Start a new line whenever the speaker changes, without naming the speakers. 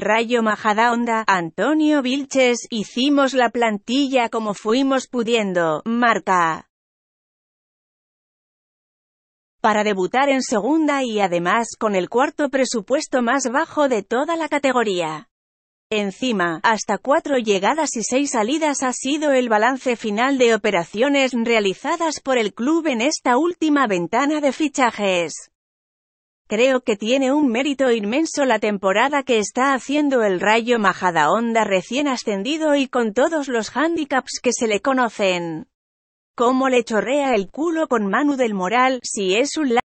Rayo Majadahonda, Antonio Vilches, hicimos la plantilla como fuimos pudiendo, marca. Para debutar en segunda y además con el cuarto presupuesto más bajo de toda la categoría. Encima, hasta cuatro llegadas y seis salidas ha sido el balance final de operaciones realizadas por el club en esta última ventana de fichajes. Creo que tiene un mérito inmenso la temporada que está haciendo el Rayo majada onda recién ascendido y con todos los handicaps que se le conocen. Cómo le chorrea el culo con Manu del Moral, si es un